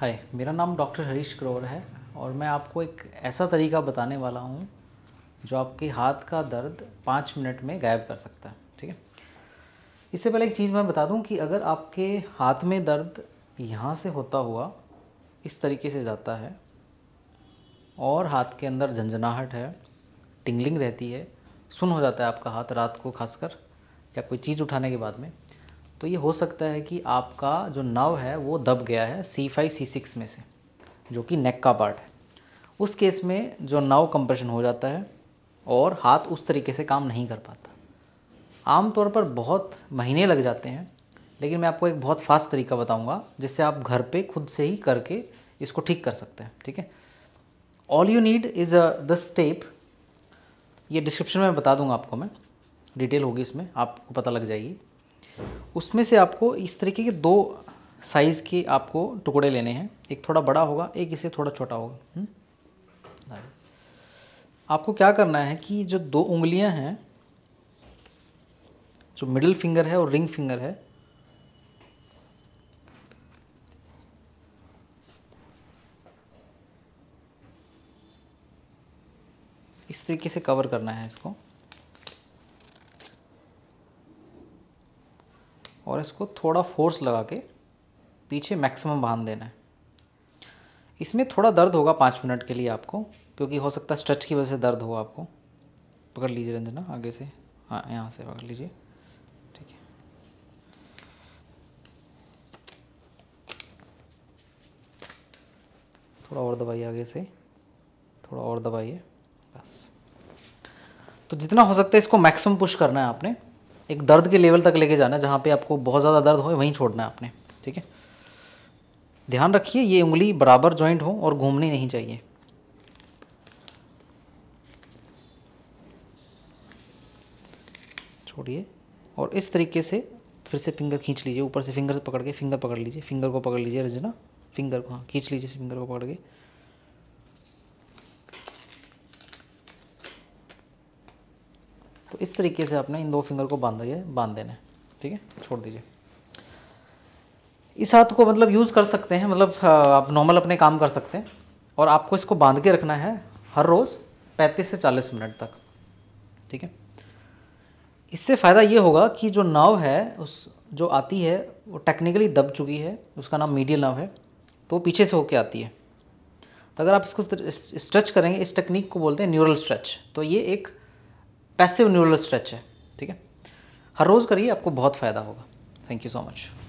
हाय मेरा नाम डॉक्टर हरीश ग्रोवर है और मैं आपको एक ऐसा तरीका बताने वाला हूँ जो आपके हाथ का दर्द पाँच मिनट में गायब कर सकता है ठीक है इससे पहले एक चीज़ मैं बता दूँ कि अगर आपके हाथ में दर्द यहाँ से होता हुआ इस तरीके से जाता है और हाथ के अंदर झंझनाहट है टिंगलिंग रहती है सुन हो जाता है आपका हाथ रात को खासकर या कोई चीज़ उठाने के बाद में तो ये हो सकता है कि आपका जो नव है वो दब गया है सी फाइव सी सिक्स में से जो कि नेक का पार्ट है उस केस में जो नव कंप्रेशन हो जाता है और हाथ उस तरीके से काम नहीं कर पाता आमतौर पर बहुत महीने लग जाते हैं लेकिन मैं आपको एक बहुत फास्ट तरीका बताऊंगा जिससे आप घर पे खुद से ही करके इसको ठीक कर सकते हैं ठीक है all you need is the step ये डिस्क्रिप्शन में बता दूंगा आपको मैं डिटेल होगी इसमें आपको पता लग जाएगी उसमें से आपको इस तरीके के दो साइज़ के आपको टुकड़े लेने हैं एक थोड़ा बड़ा होगा एक इसे थोड़ा छोटा होगा हम्म? आपको क्या करना है कि जो दो उंगलियां हैं जो मिडिल फिंगर है और रिंग फिंगर है इस तरीके से कवर करना है इसको और इसको थोड़ा फोर्स लगा के पीछे मैक्सिमम बांध देना है इसमें थोड़ा दर्द होगा पाँच मिनट के लिए आपको क्योंकि हो सकता है स्ट्रेच की वजह से दर्द हो आपको पकड़ लीजिए रंजना आगे से हाँ यहाँ से पकड़ लीजिए ठीक है थोड़ा और दबाइए आगे से थोड़ा और दबाइए बस तो जितना हो सकता है इसको मैक्सिमम पुश करना है आपने एक दर्द के लेवल तक लेके जाना है जहाँ पे आपको बहुत ज़्यादा दर्द हो वहीं छोड़ना है आपने ठीक है ध्यान रखिए ये उंगली बराबर जॉइंट हो और घूमनी नहीं चाहिए छोड़िए और इस तरीके से फिर से फिंगर खींच लीजिए ऊपर से फिंगर पकड़ के फिंगर पकड़ लीजिए फिंगर को पकड़ लीजिए रजना फिंगर को हाँ खींच लीजिए फिंगर को पकड़ के तो इस तरीके से आपने इन दो फिंगर को बांध दिया बांध देना है ठीक है छोड़ दीजिए इस हाथ को मतलब यूज़ कर सकते हैं मतलब हाँ, आप नॉर्मल अपने काम कर सकते हैं और आपको इसको बांध के रखना है हर रोज़ पैंतीस से चालीस मिनट तक ठीक है इससे फ़ायदा ये होगा कि जो नर्व है उस जो आती है वो टेक्निकली दब चुकी है उसका नाम मीडियल नर्व है तो वो पीछे से होके आती है तो अगर आप इसको स्ट्रेच करेंगे इस टेक्निक को बोलते हैं न्यूरल स्ट्रेच तो ये एक पैसिव न्यूरल स्ट्रेच है ठीक है हर रोज़ करिए आपको बहुत फ़ायदा होगा थैंक यू सो मच